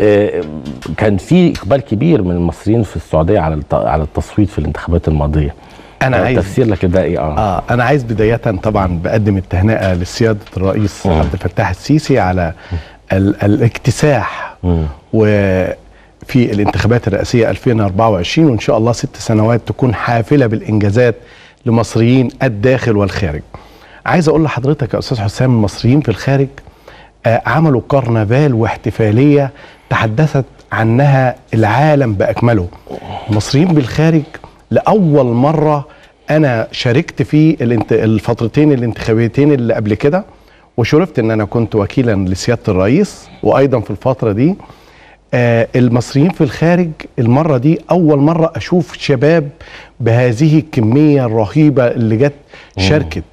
إيه، كان في اقبال كبير من المصريين في السعوديه على على التصويت في الانتخابات الماضيه انا آه، عايز تفسير لك ده ايه اه, آه انا عايز بدايه طبعا بقدم التهنئه لسياده الرئيس عبد الفتاح السيسي على ال الاكتساح وفي الانتخابات الرئاسيه 2024 وان شاء الله ست سنوات تكون حافله بالانجازات لمصريين الداخل والخارج عايز اقول لحضرتك يا استاذ حسام المصريين في الخارج عملوا كرنفال واحتفاليه تحدثت عنها العالم باكمله. المصريين بالخارج لاول مره انا شاركت في الفترتين الانتخابيتين اللي قبل كده وشرفت ان انا كنت وكيلا لسياده الرئيس وايضا في الفتره دي آه المصريين في الخارج المره دي اول مره اشوف شباب بهذه الكميه الرهيبه اللي جت شاركت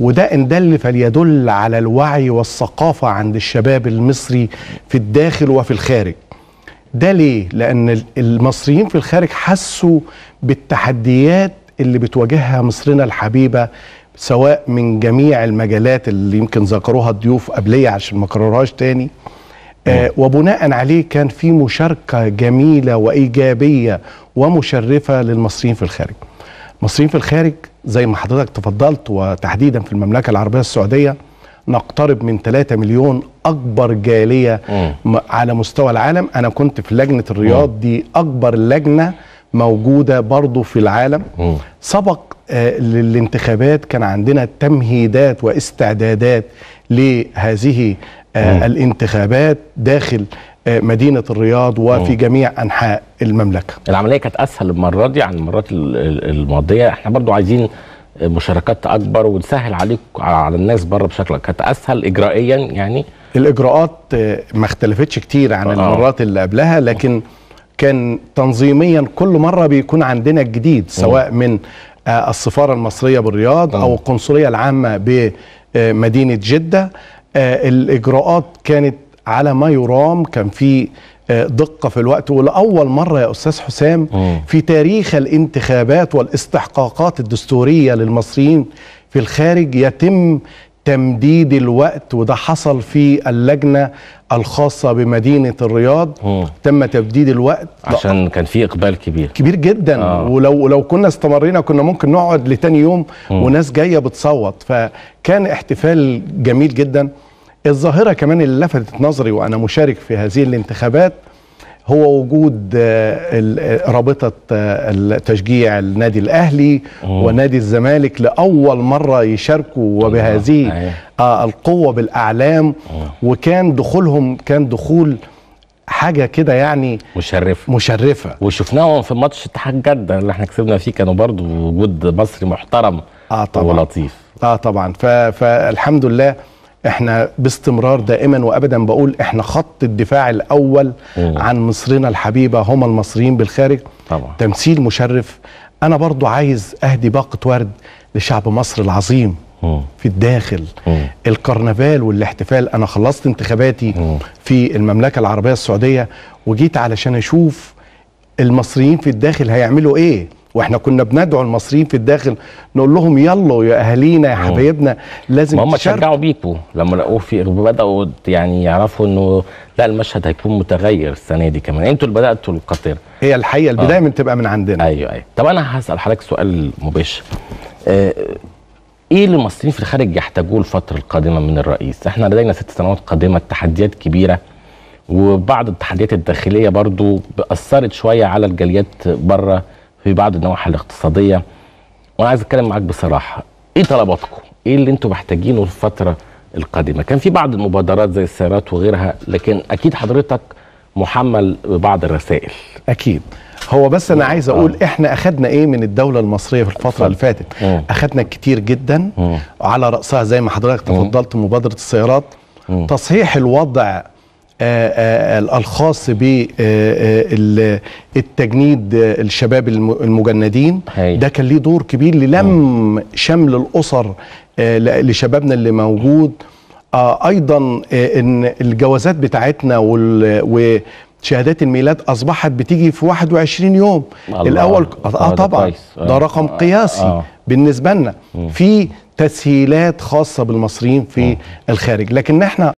وده ان دل فليدل على الوعي والثقافه عند الشباب المصري في الداخل وفي الخارج ده ليه لان المصريين في الخارج حسوا بالتحديات اللي بتواجهها مصرنا الحبيبه سواء من جميع المجالات اللي يمكن ذكروها الضيوف قبليه عشان ما اكررهاش تاني آه وبناء عليه كان في مشاركه جميله وايجابيه ومشرفه للمصريين في الخارج المصريين في الخارج زي ما حضرتك تفضلت وتحديدا في المملكة العربية السعودية نقترب من 3 مليون اكبر جاليه م. على مستوى العالم انا كنت في لجنه الرياض م. دي اكبر لجنه موجوده برضو في العالم م. سبق آه للانتخابات كان عندنا تمهيدات واستعدادات لهذه آه الانتخابات داخل مدينه الرياض وفي م. جميع انحاء المملكه. العمليه كانت اسهل المره دي عن المرات الماضيه، احنا برضو عايزين مشاركات اكبر ونسهل عليك على الناس بره بشكل كانت اسهل اجرائيا يعني الاجراءات ما اختلفتش كتير عن آه. المرات اللي قبلها لكن كان تنظيميا كل مره بيكون عندنا الجديد سواء من آه، السفاره المصريه بالرياض او القنصليه العامه بمدينه جده آه، الاجراءات كانت على ما يرام كان في آه، دقة في الوقت ولأول مرة يا أستاذ حسام في تاريخ الانتخابات والاستحقاقات الدستورية للمصريين في الخارج يتم تمديد الوقت وده حصل في اللجنة الخاصة بمدينة الرياض مم. تم تمديد الوقت عشان لأ... كان في إقبال كبير كبير جدا آه. ولو لو كنا استمرينا كنا ممكن نقعد لتاني يوم مم. وناس جاية بتصوت فكان احتفال جميل جدا الظاهرة كمان اللي لفتت نظري وأنا مشارك في هذه الانتخابات هو وجود آه، آه، رابطة آه، تشجيع النادي الأهلي أوه. ونادي الزمالك لأول مرة يشاركوا وبهذه أيوه. آه القوة بالأعلام أوه. وكان دخولهم كان دخول حاجه كده يعني مشرفه مشرفه وشفناهم في ماتش اتحاد جده اللي احنا كسبنا فيه كانوا برضو وجود مصري محترم اه طبعا ولطيف اه طبعا فالحمد لله احنا باستمرار دائما وابدا بقول احنا خط الدفاع الاول مم. عن مصرنا الحبيبه هم المصريين بالخارج طبعا. تمثيل مشرف انا برضو عايز اهدي باقه ورد لشعب مصر العظيم مم. في الداخل مم. الكرنفال والاحتفال انا خلصت انتخاباتي مم. في المملكه العربيه السعوديه وجيت علشان اشوف المصريين في الداخل هيعملوا ايه واحنا كنا بندعو المصريين في الداخل نقول لهم يلا يا اهالينا يا حبايبنا لازم هم شجعوا بيكو لما لقوه في بداوا يعني يعرفوا انه لا المشهد هيكون متغير السنه دي كمان انتوا اللي بداتوا القطير هي الحقيقه البدايه آه. من تبقى من عندنا ايوه ايوه طب انا هسال حضرتك سؤال مباشر آه، ايه اللي المصريين في الخارج يحتاجوه الفتره القادمه من الرئيس احنا لدينا ست سنوات قادمه تحديات كبيره وبعض التحديات الداخليه برضو اثرت شويه على الجاليات بره في بعض النواحي الاقتصاديه وانا عايز اتكلم معاك بصراحه ايه طلباتكم ايه اللي انتم محتاجينه في الفتره القادمه كان في بعض المبادرات زي السيارات وغيرها لكن اكيد حضرتك محمل ببعض الرسائل اكيد هو بس انا عايز اقول آه. احنا اخدنا ايه من الدوله المصريه في الفتره صح. اللي فاتت آه. اخدنا كتير جدا آه. على راسها زي ما حضرتك تفضلت مبادره السيارات تصحيح الوضع آه، آه، الخاص بالتجنيد آه، الشباب المجندين ده كان ليه دور كبير للم شمل الاسر لشبابنا اللي موجود ايضا ان الجوازات بتاعتنا وال شهادات الميلاد اصبحت بتيجي في 21 يوم الاول اه طبعا ده رقم قياسي آه. بالنسبه لنا في تسهيلات خاصه بالمصريين في الخارج لكن احنا